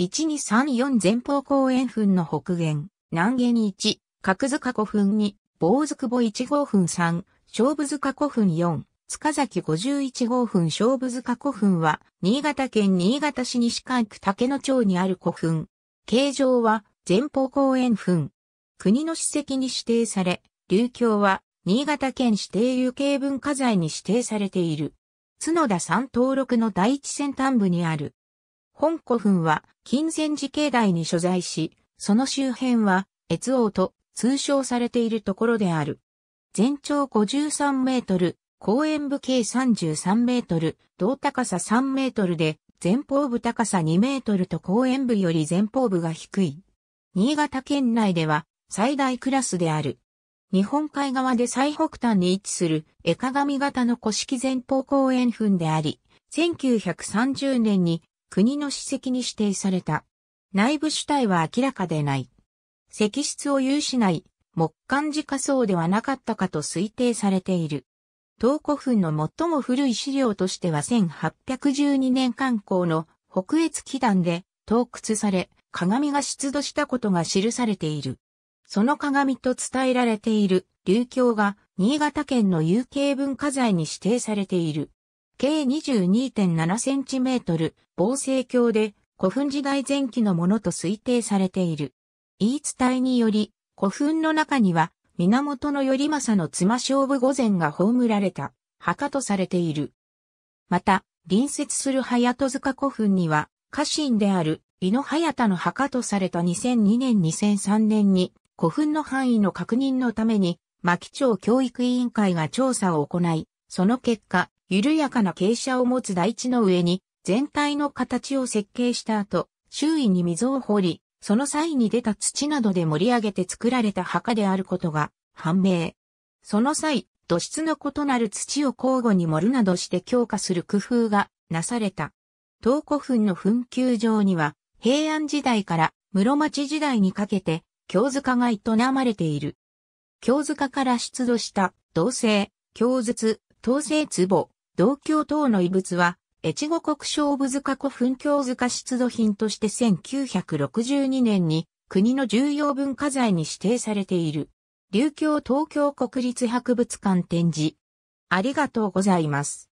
1234前方後円墳の北限、南限1、角塚古墳2、坊津久保1号墳3、勝負塚古墳4、塚崎51号墳勝負塚古墳は、新潟県新潟市西海区竹野町にある古墳。形状は、前方後円墳。国の史跡に指定され、流教は、新潟県指定有形文化財に指定されている。角田山登録の第一先端部にある。本古墳は金銭寺境内に所在し、その周辺は越王と通称されているところである。全長53メートル、公園部径33メートル、胴高さ3メートルで、前方部高さ2メートルと公園部より前方部が低い。新潟県内では最大クラスである。日本海側で最北端に位置する絵鏡型の古式前方公園墳であり、1930年に国の史跡に指定された。内部主体は明らかでない。石室を有しない木管寺仮想ではなかったかと推定されている。東古墳の最も古い資料としては1812年観光の北越祈願で洞窟され、鏡が出土したことが記されている。その鏡と伝えられている流鏡が新潟県の有形文化財に指定されている。計 22.7cm、防生鏡で古墳時代前期のものと推定されている。言い伝えにより、古墳の中には、源頼政の妻勝負御前が葬られた墓とされている。また、隣接する早戸塚古墳には、家臣である井野早田の墓とされた2002年2003年に、古墳の範囲の確認のために、牧町教育委員会が調査を行い、その結果、緩やかな傾斜を持つ台地の上に、全体の形を設計した後、周囲に溝を掘り、その際に出た土などで盛り上げて作られた墓であることが判明。その際、土質の異なる土を交互に盛るなどして強化する工夫がなされた。東古墳の墳丘上には、平安時代から室町時代にかけて、京塚が営まれている。京塚から出土した、銅製、京筒、銅製壺、銅鏡等の遺物は、越後国小部塚古墳鏡塚出土品として1962年に国の重要文化財に指定されている。琉球東京国立博物館展示。ありがとうございます。